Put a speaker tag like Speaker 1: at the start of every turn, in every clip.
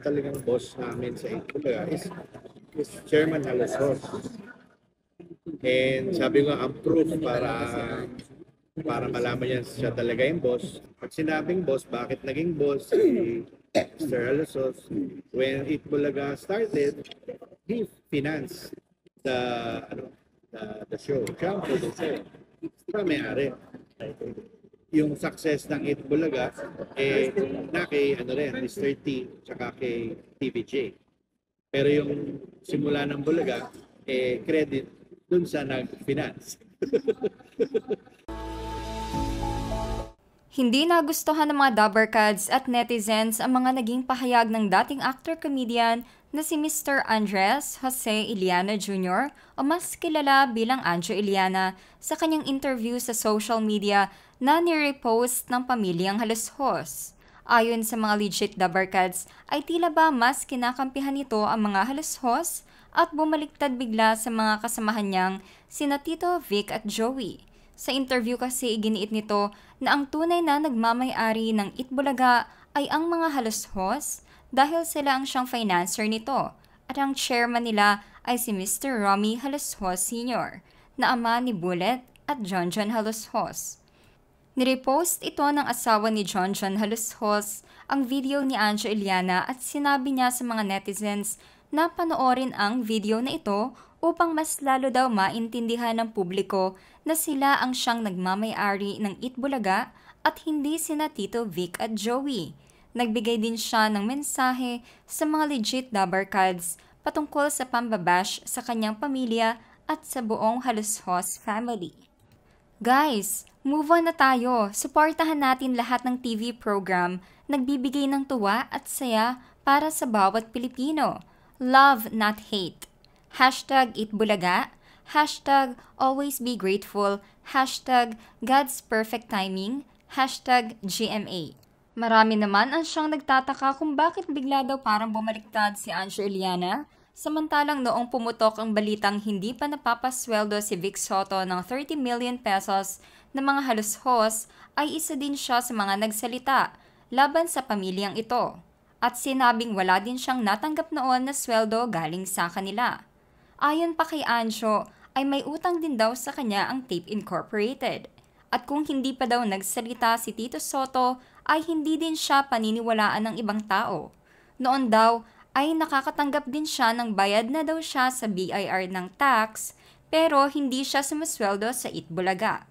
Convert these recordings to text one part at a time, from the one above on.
Speaker 1: talagang boss namin sa Ikula is, is Chairman Alasos. And sabi ko, ang proof para para malaman yan siya talaga yung boss. Pag sinabing boss, bakit naging boss si Mr. Alasos? When Ikbulaga started, he financed the, ano, the, the show. Siya ang producer. Siya may-ari yung success ng 8 Bulaga eh na kay ano rin, Mr. T tsaka kay TVJ. Pero yung simula ng Bulaga eh credit dun sa nag-finance.
Speaker 2: Hindi nagustuhan ng mga cards at netizens ang mga naging pahayag ng dating actor-comedian na si Mr. Andres Jose Iliana Jr. o mas kilala bilang Anjo Iliana sa kanyang interview sa social media na nirepost ng pamilyang halushos. Ayon sa mga legit dabarkads, ay tila ba mas kinakampihan nito ang mga halushos at bumaliktad bigla sa mga kasamahan niyang sina Tito, Vic at Joey. Sa interview kasi iginiit nito na ang tunay na nagmamayari ng Itbulaga ay ang mga halushos dahil sila ang siyang financer nito at ang chairman nila ay si Mr. Romy Halushos Sr. na ama ni Bullet at John John Halushos. Nirepost ito ng asawa ni John John Halushos ang video ni Anjo Iliana at sinabi niya sa mga netizens na panoorin ang video na ito upang mas lalo daw maintindihan ng publiko na sila ang siyang nagmamayari ng Itbulaga at hindi sina Tito Vic at Joey. Nagbigay din siya ng mensahe sa mga legit na barkads patungkol sa pambabash sa kanyang pamilya at sa buong Halushos family. Guys, move on na tayo. Suportahan natin lahat ng TV program nagbibigay ng tuwa at saya para sa bawat Pilipino. Love, not hate. Hashtag Itbulaga. Hashtag Always Be Grateful. Hashtag God's Perfect Timing. Hashtag GMA. Marami naman ang siyang nagtataka kung bakit bigla daw parang bumaliktad si Anjo Eliana, samantalang noong pumutok ang balitang hindi pa napapasweldo si Vic Soto ng 30 million pesos ng mga halos-hos ay isa din siya sa mga nagsalita laban sa pamilyang ito. At sinabing wala din siyang natanggap noon na sweldo galing sa kanila. Ayon pa kay Anjo, ay may utang din daw sa kanya ang Tape Incorporated. At kung hindi pa daw nagsalita si Tito Soto ay hindi din siya paniniwalaan ng ibang tao. Noon daw ay nakakatanggap din siya ng bayad na daw siya sa BIR ng tax pero hindi siya sumusweldo sa Itbulaga.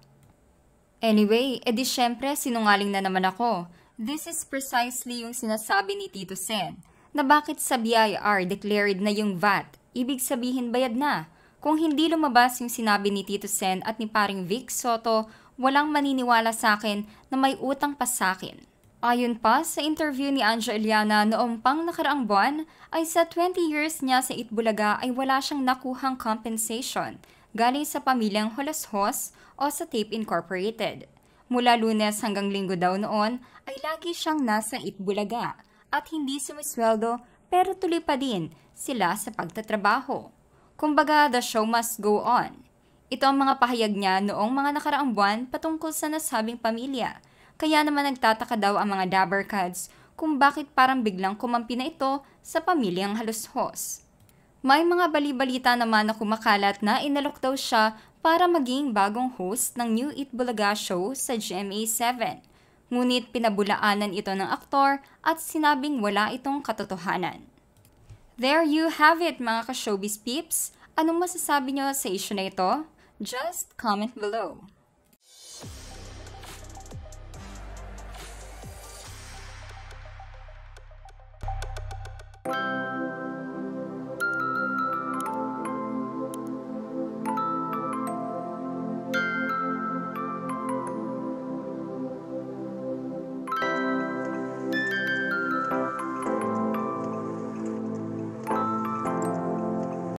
Speaker 2: Anyway, edi eh syempre sinungaling na naman ako. This is precisely yung sinasabi ni Tito Sen na bakit sa BIR declared na yung VAT, ibig sabihin bayad na. Kung hindi lumabas yung sinabi ni Tito Sen at ni paring Vic Soto, walang maniniwala sa akin na may utang pa sa akin. Ayon pa sa interview ni Anja Eliana noong pang nakaraang buwan, ay sa 20 years niya sa Itbulaga ay wala siyang nakuhang compensation galing sa pamilyang Holoshos o sa Tape Incorporated. Mula lunes hanggang linggo daw noon ay lagi siyang nasa Itbulaga at hindi sumisweldo pero tuloy pa din sila sa pagtatrabaho. Kumbaga, the show must go on. Ito ang mga pahayag niya noong mga nakaraang buwan patungkol sa nasabing pamilya. Kaya naman nagtataka daw ang mga Dabber Cats kung bakit parang biglang kumampi na ito sa pamilyang halos-hos. May mga balibalita naman na kumakalat na inalok daw siya para maging bagong host ng New Eat Bulaga show sa GMA7. Ngunit pinabulaanan ito ng aktor at sinabing wala itong katotohanan. There you have it mga ka-showbiz peeps! Anong masasabi nyo sa issue na ito? Just comment below.